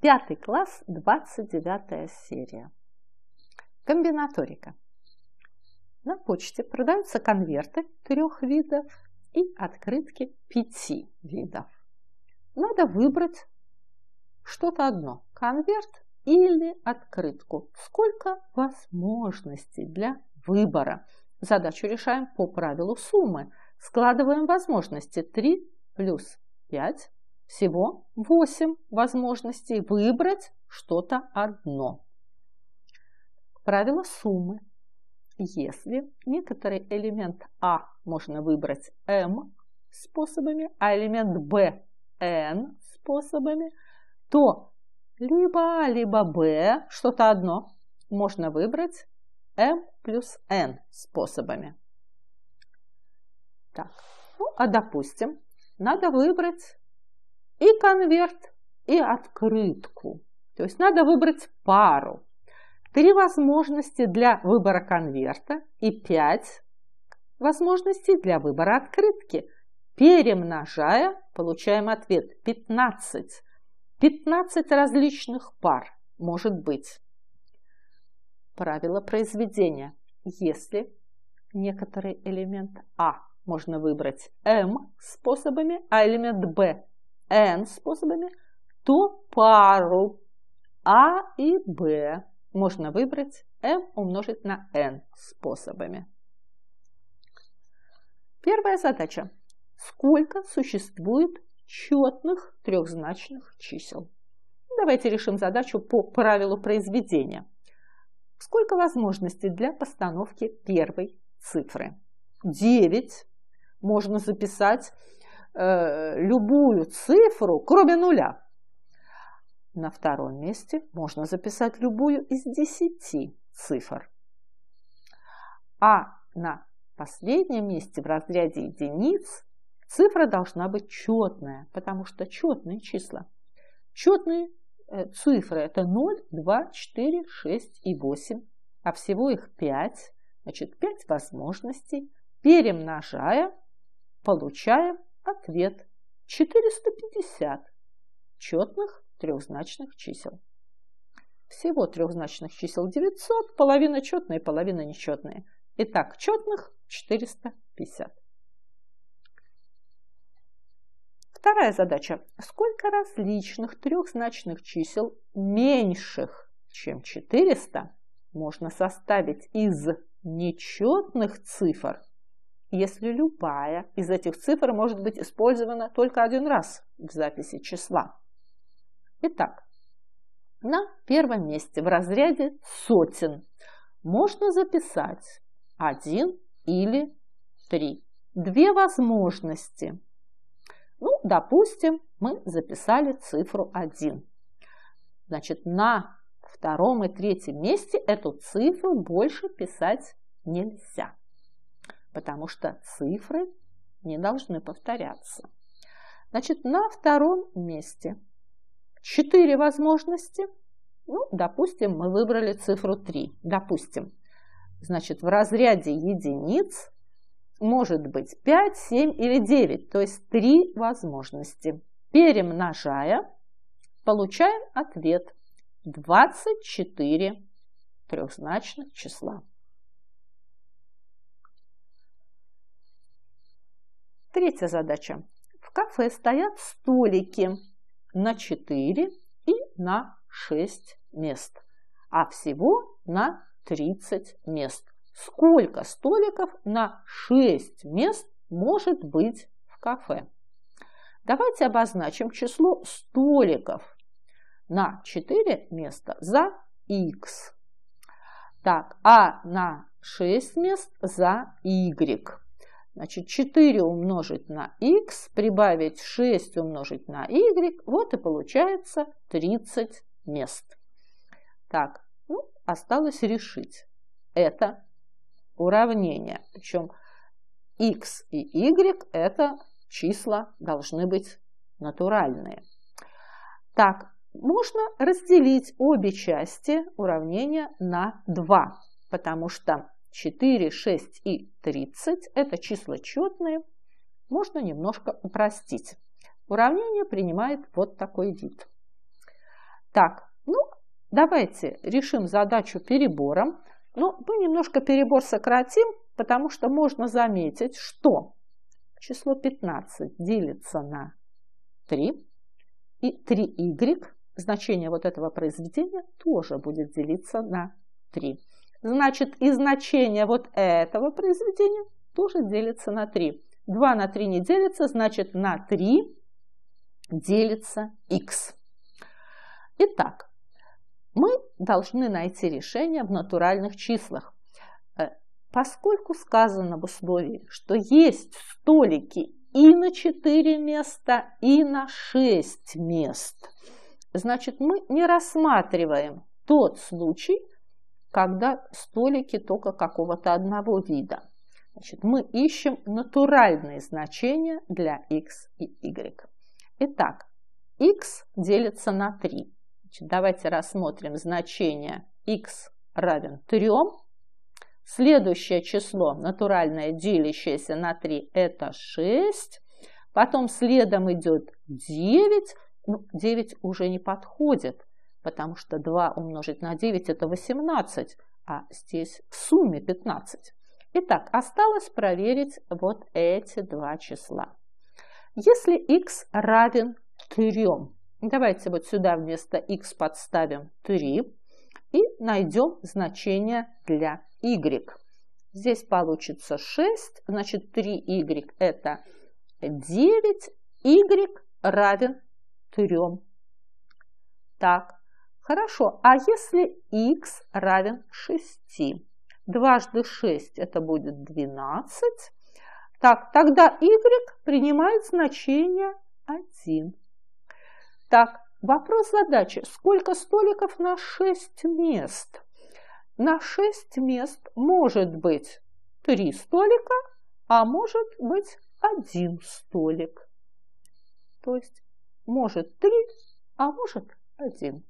Пятый класс, 29 серия. Комбинаторика. На почте продаются конверты трех видов и открытки пяти видов. Надо выбрать что-то одно – конверт или открытку. Сколько возможностей для выбора? Задачу решаем по правилу суммы. Складываем возможности 3 плюс 5 всего 8 возможностей выбрать что-то одно. Правило суммы. Если некоторый элемент А можно выбрать М способами, а элемент Б N способами, то либо А, либо Б, что-то одно, можно выбрать M плюс N способами. Так, ну а допустим, надо выбрать и конверт, и открытку. То есть надо выбрать пару. Три возможности для выбора конверта и пять возможностей для выбора открытки. Перемножая, получаем ответ 15. 15 различных пар может быть. Правило произведения. Если некоторый элемент А можно выбрать М способами, а элемент Б N способами, то пару А и Б можно выбрать m умножить на n способами. Первая задача. Сколько существует четных трехзначных чисел? Давайте решим задачу по правилу произведения. Сколько возможностей для постановки первой цифры? 9 можно записать Э, любую цифру, кроме нуля. На втором месте можно записать любую из десяти цифр. А на последнем месте в разряде единиц цифра должна быть четная, потому что четные числа. Четные э, цифры это 0, 2, 4, 6 и 8, а всего их 5. Значит, 5 возможностей. Перемножая, получаем Ответ 450 четных трехзначных чисел. Всего трехзначных чисел 900, половина четные, половина нечетные. Итак, четных 450. Вторая задача. Сколько различных трехзначных чисел меньших, чем 400, можно составить из нечетных цифр если любая из этих цифр может быть использована только один раз в записи числа. Итак, на первом месте в разряде сотен можно записать 1 или 3. Две возможности. Ну, допустим, мы записали цифру 1. Значит, на втором и третьем месте эту цифру больше писать нельзя потому что цифры не должны повторяться. Значит, на втором месте четыре возможности. Ну, допустим, мы выбрали цифру 3. Допустим, значит, в разряде единиц может быть 5, 7 или 9, то есть три возможности. Перемножая, получаем ответ 24 трехзначных числа. Третья задача. В кафе стоят столики на 4 и на 6 мест, а всего на 30 мест. Сколько столиков на 6 мест может быть в кафе? Давайте обозначим число столиков на 4 места за x. Так, а на 6 мест за y. Значит, 4 умножить на x, прибавить 6 умножить на y, вот и получается 30 мест. Так, ну, осталось решить это уравнение. Причем x и y это числа должны быть натуральные. Так, можно разделить обе части уравнения на 2, потому что 4, 6 и 30 – это числа четные, можно немножко упростить. Уравнение принимает вот такой вид. Так, ну, давайте решим задачу перебором. Ну, мы немножко перебор сократим, потому что можно заметить, что число 15 делится на 3, и 3y, значение вот этого произведения, тоже будет делиться на 3. Значит, и значение вот этого произведения тоже делится на 3. 2 на 3 не делится, значит, на 3 делится x. Итак, мы должны найти решение в натуральных числах. Э, поскольку сказано в условии, что есть столики и на 4 места, и на 6 мест, значит, мы не рассматриваем тот случай, когда столики только какого-то одного вида. Значит, мы ищем натуральные значения для x и y. Итак, x делится на 3. Значит, давайте рассмотрим значение x равен 3. Следующее число, натуральное, делящееся на 3, это 6. Потом следом идет 9. Ну, 9 уже не подходит, потому что 2 умножить на 9 это 18, а здесь в сумме 15. Итак, осталось проверить вот эти два числа. Если x равен 3, давайте вот сюда вместо x подставим 3 и найдем значение для y. Здесь получится 6, значит 3y это 9, y равен 3. Так, Хорошо, а если x равен 6? Дважды 6 это будет 12. Так, тогда y принимает значение 1. Так, вопрос задачи. Сколько столиков на 6 мест? На 6 мест может быть 3 столика, а может быть 1 столик. То есть может 3, а может 1.